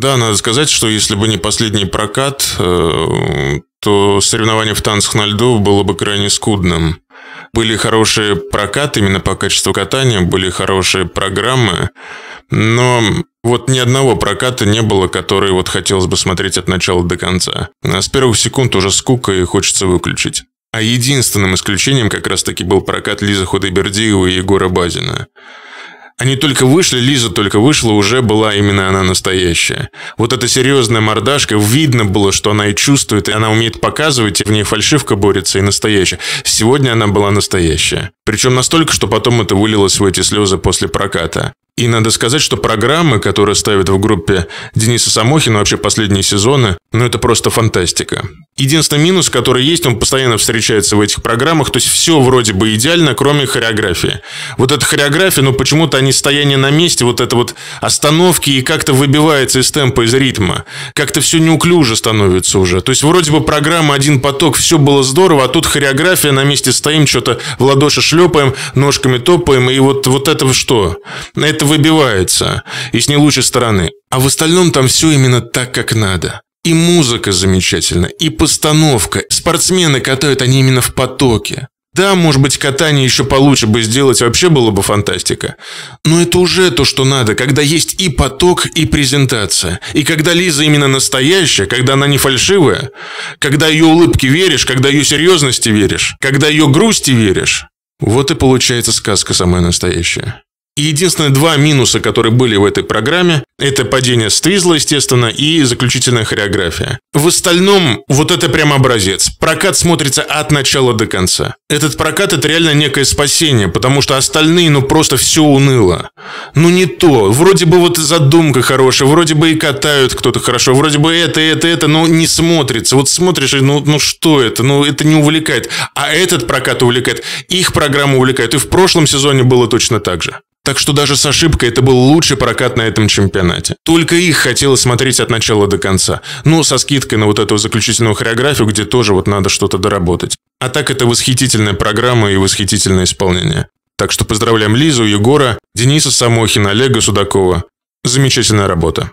Да, надо сказать, что если бы не последний прокат, э, то соревнование в танцах на льду было бы крайне скудным. Были хорошие прокаты именно по качеству катания, были хорошие программы, но вот ни одного проката не было, который вот хотелось бы смотреть от начала до конца. А с первых секунд уже скука и хочется выключить. А единственным исключением как раз-таки был прокат Лизы Худайбердиева и Егора Базина. Они только вышли, Лиза только вышла, уже была именно она настоящая. Вот эта серьезная мордашка, видно было, что она и чувствует, и она умеет показывать, и в ней фальшивка борется, и настоящая. Сегодня она была настоящая. Причем настолько, что потом это вылилось в эти слезы после проката. И надо сказать, что программы, которые ставят в группе Дениса Самохина вообще последние сезоны, ну это просто фантастика. Единственный минус, который есть, он постоянно встречается в этих программах, то есть все вроде бы идеально, кроме хореографии. Вот эта хореография, но ну, почему-то они стояние на месте, вот это вот остановки и как-то выбивается из темпа, из ритма. Как-то все неуклюже становится уже. То есть вроде бы программа «Один поток», все было здорово, а тут хореография, на месте стоим, что-то в ладоши шлепаем, ножками топаем, и вот, вот это что? Это выбивается. И с не лучшей стороны. А в остальном там все именно так, как надо. И музыка замечательна, и постановка. Спортсмены катают они именно в потоке. Да, может быть, катание еще получше бы сделать, вообще было бы фантастика. Но это уже то, что надо, когда есть и поток, и презентация. И когда Лиза именно настоящая, когда она не фальшивая, когда ее улыбки веришь, когда ее серьезности веришь, когда ее грусти веришь. Вот и получается сказка самая настоящая единственные два минуса, которые были в этой программе, это падение Стризла, естественно, и заключительная хореография. В остальном, вот это прям образец. Прокат смотрится от начала до конца. Этот прокат — это реально некое спасение, потому что остальные, ну, просто все уныло. Ну, не то. Вроде бы вот задумка хорошая, вроде бы и катают кто-то хорошо, вроде бы это, это, это, но не смотрится. Вот смотришь, и ну, ну что это? Ну, это не увлекает. А этот прокат увлекает, их программа увлекает. И в прошлом сезоне было точно так же. Так что даже с ошибкой это был лучший прокат на этом чемпионате. Только их хотелось смотреть от начала до конца. Ну, со скидкой на вот эту заключительную хореографию, где тоже вот надо что-то доработать. А так это восхитительная программа и восхитительное исполнение. Так что поздравляем Лизу, Егора, Дениса Самохина, Олега Судакова. Замечательная работа.